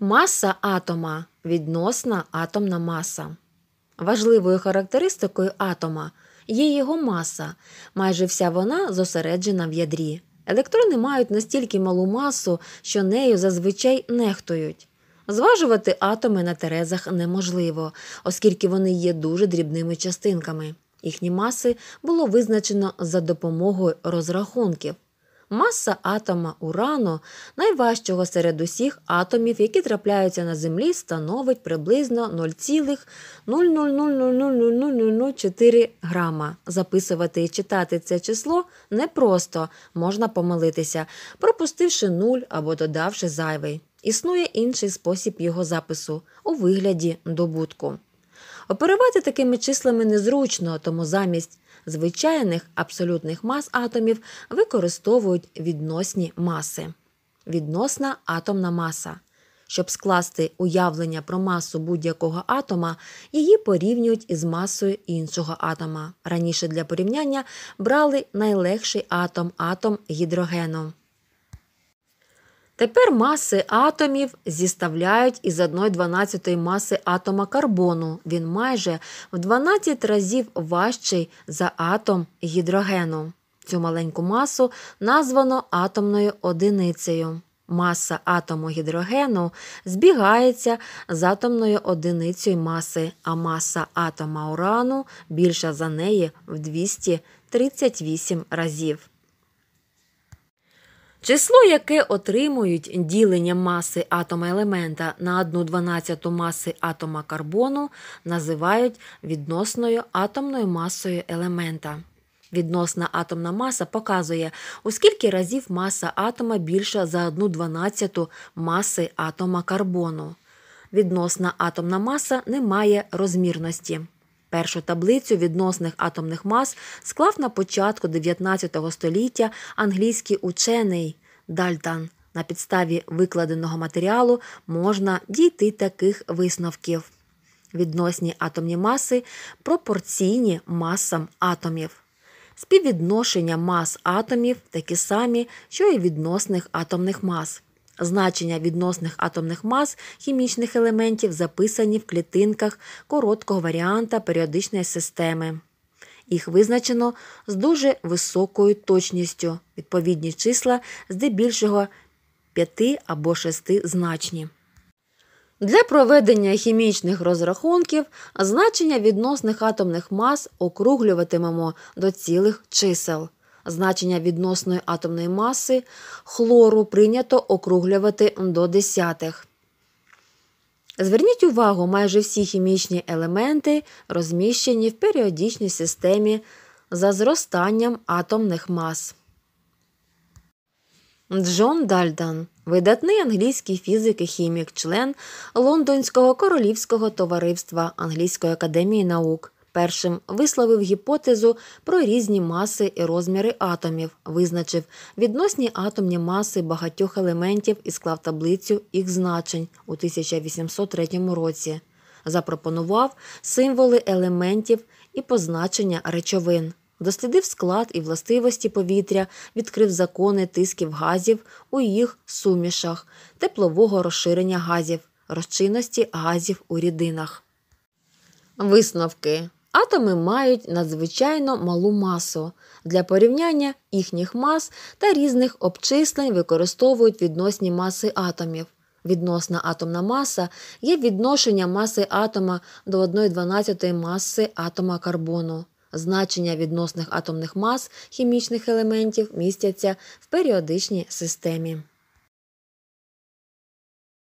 Маса атома відносна атомна маса. Важливою характеристикою атома є його маса. Майже вся вона зосереджена в ядрі. Електрони мають настільки малу масу, що нею зазвичай нехтують. Зважувати атоми на терезах неможливо, оскільки вони є дуже дрібними частинками. Їхні маси було визначено за допомогою розрахунків. Маса атома урану, найважчого серед усіх атомів, які трапляються на Землі, становить приблизно 0,0000004 грама. Записувати і читати це число непросто, можна помилитися, пропустивши нуль або додавши зайвий. Існує інший спосіб його запису у вигляді добутку. Оперувати такими числами незручно, тому замість звичайних абсолютних мас атомів використовують відносні маси. Відносна атомна маса. Щоб скласти уявлення про масу будь-якого атома, її порівнюють із масою іншого атома. Раніше для порівняння брали найлегший атом атом гідрогену. Тепер маси атомів зіставляють із 1,12 маси атома карбону. Він майже в 12 разів важчий за атом гідрогену. Цю маленьку масу названо атомною одиницею. Маса атому гідрогену збігається з атомною одиницею маси, а маса атома урану більша за неї в 238 разів. Число, яке отримують ділення маси атома елемента на 1,12 маси атома карбону, називають відносною атомною масою елемента. Відносна атомна маса показує, у скільки разів маса атома більша за 1,12 маси атома карбону. Відносна атомна маса не має розмірності. Першу таблицю відносних атомних мас склав на початку 19 століття англійський учений Дальтан. На підставі викладеного матеріалу можна дійти таких висновків. Відносні атомні маси пропорційні масам атомів. Співвідношення мас атомів такі самі, що і відносних атомних мас. Значення відносних атомних мас хімічних елементів записані в клітинках короткого варіанта періодичної системи. Їх визначено з дуже високою точністю. Відповідні числа здебільшого 5 або 6 значні. Для проведення хімічних розрахунків значення відносних атомних мас округлюватимемо до цілих чисел значення відносної атомної маси хлору прийнято округлювати до десятих. Зверніть увагу, майже всі хімічні елементи розміщені в періодичній системі за зростанням атомних мас. Джон Дальдан видатний англійський фізик і хімік, член Лондонського королівського товариства Англійської академії наук. Першим висловив гіпотезу про різні маси і розміри атомів, визначив відносні атомні маси багатьох елементів і склав таблицю їх значень у 1803 році. Запропонував символи елементів і позначення речовин, дослідив склад і властивості повітря, відкрив закони тисків газів у їх сумішах, теплового розширення газів, розчинності газів у рідинах. Висновки Атоми мають надзвичайно малу масу. Для порівняння їхніх мас та різних обчислень використовують відносні маси атомів. Відносна атомна маса є відношення маси атома до 1,12 маси атома карбону. Значення відносних атомних мас хімічних елементів містяться в періодичній системі.